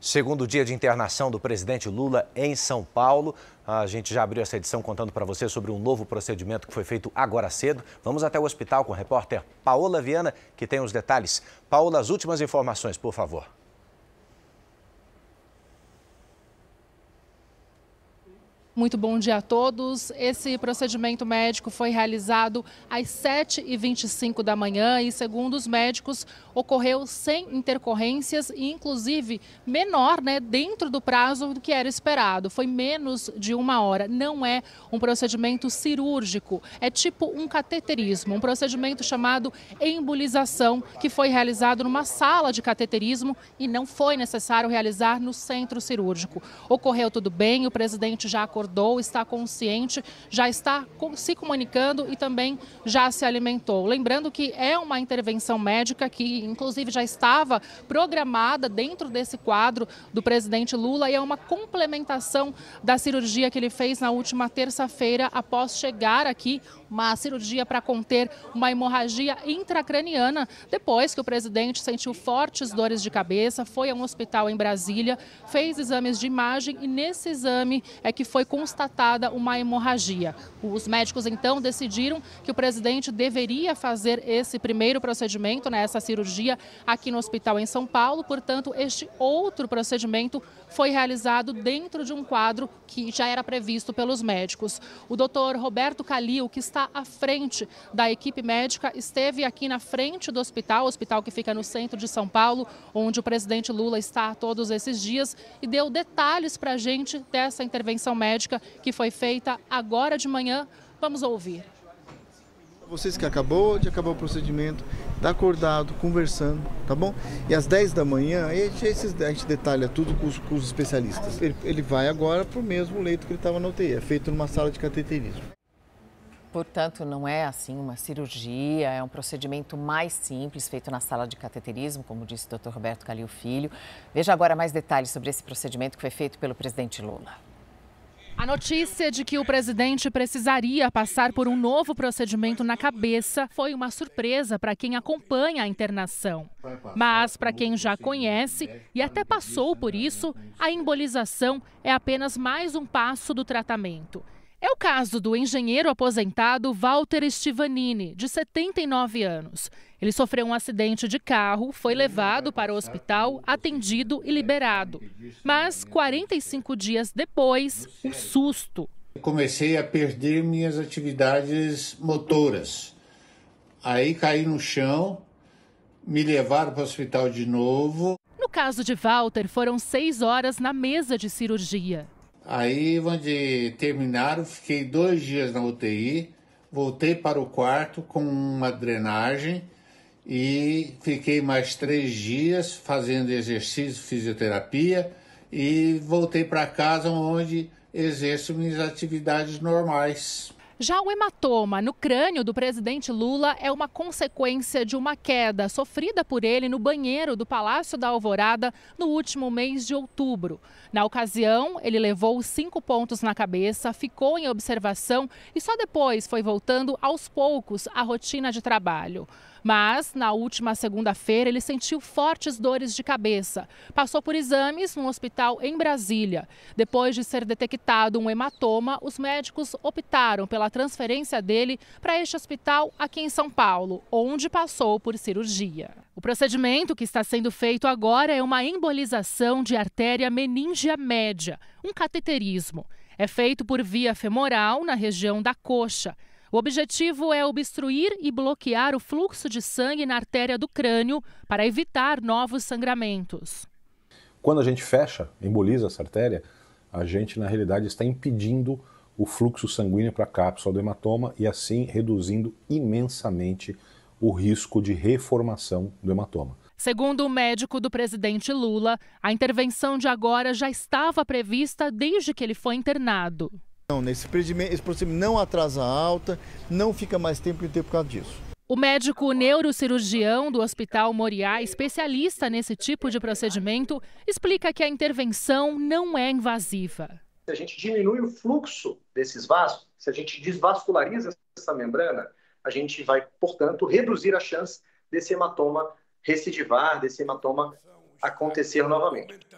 Segundo dia de internação do presidente Lula em São Paulo. A gente já abriu essa edição contando para você sobre um novo procedimento que foi feito agora cedo. Vamos até o hospital com a repórter Paola Viana, que tem os detalhes. Paola, as últimas informações, por favor. Muito bom dia a todos. Esse procedimento médico foi realizado às 7h25 da manhã e, segundo os médicos, ocorreu sem intercorrências e, inclusive, menor, né, dentro do prazo do que era esperado. Foi menos de uma hora. Não é um procedimento cirúrgico, é tipo um cateterismo, um procedimento chamado embolização, que foi realizado numa sala de cateterismo e não foi necessário realizar no centro cirúrgico. Ocorreu tudo bem, o presidente já acordou acordou, está consciente, já está se comunicando e também já se alimentou. Lembrando que é uma intervenção médica que, inclusive, já estava programada dentro desse quadro do presidente Lula e é uma complementação da cirurgia que ele fez na última terça-feira após chegar aqui, uma cirurgia para conter uma hemorragia intracraniana, depois que o presidente sentiu fortes dores de cabeça, foi a um hospital em Brasília, fez exames de imagem e nesse exame é que foi com constatada uma hemorragia. Os médicos então decidiram que o presidente deveria fazer esse primeiro procedimento, né, essa cirurgia aqui no hospital em São Paulo. Portanto, este outro procedimento foi realizado dentro de um quadro que já era previsto pelos médicos. O doutor Roberto Calil, que está à frente da equipe médica, esteve aqui na frente do hospital, hospital que fica no centro de São Paulo, onde o presidente Lula está todos esses dias, e deu detalhes para a gente dessa intervenção médica médica que foi feita agora de manhã. Vamos ouvir. Vocês que acabou de acabar o procedimento, está acordado, conversando, tá bom? E às 10 da manhã, a gente, a gente detalha tudo com os, com os especialistas. Ele, ele, vai agora para o mesmo leito que ele estava na UTI, é feito numa sala de cateterismo. Portanto, não é assim uma cirurgia, é um procedimento mais simples, feito na sala de cateterismo, como disse o Dr. Roberto Calil Filho. Veja agora mais detalhes sobre esse procedimento que foi feito pelo presidente Lula. A notícia de que o presidente precisaria passar por um novo procedimento na cabeça foi uma surpresa para quem acompanha a internação. Mas, para quem já conhece e até passou por isso, a embolização é apenas mais um passo do tratamento. É o caso do engenheiro aposentado Walter Stivanini, de 79 anos. Ele sofreu um acidente de carro, foi levado para o hospital, atendido e liberado. Mas 45 dias depois, o um susto. Comecei a perder minhas atividades motoras. Aí caí no chão, me levaram para o hospital de novo. No caso de Walter, foram seis horas na mesa de cirurgia. Aí, onde terminaram, fiquei dois dias na UTI, voltei para o quarto com uma drenagem e fiquei mais três dias fazendo exercício, fisioterapia e voltei para casa onde exerço minhas atividades normais. Já o hematoma no crânio do presidente Lula é uma consequência de uma queda sofrida por ele no banheiro do Palácio da Alvorada no último mês de outubro. Na ocasião, ele levou cinco pontos na cabeça, ficou em observação e só depois foi voltando aos poucos à rotina de trabalho. Mas, na última segunda-feira, ele sentiu fortes dores de cabeça. Passou por exames num hospital em Brasília. Depois de ser detectado um hematoma, os médicos optaram pela transferência dele para este hospital aqui em São Paulo, onde passou por cirurgia. O procedimento que está sendo feito agora é uma embolização de artéria meningia média, um cateterismo. É feito por via femoral na região da coxa. O objetivo é obstruir e bloquear o fluxo de sangue na artéria do crânio para evitar novos sangramentos. Quando a gente fecha, emboliza essa artéria, a gente na realidade está impedindo o fluxo sanguíneo para a cápsula do hematoma e assim reduzindo imensamente o risco de reformação do hematoma. Segundo o médico do presidente Lula, a intervenção de agora já estava prevista desde que ele foi internado. Não, nesse né? procedimento não atrasa a alta, não fica mais tempo em ter por causa disso. O médico neurocirurgião do Hospital Moriá, especialista nesse tipo de procedimento, explica que a intervenção não é invasiva. Se a gente diminui o fluxo desses vasos, se a gente desvasculariza essa membrana, a gente vai, portanto, reduzir a chance desse hematoma recidivar, desse hematoma acontecer novamente.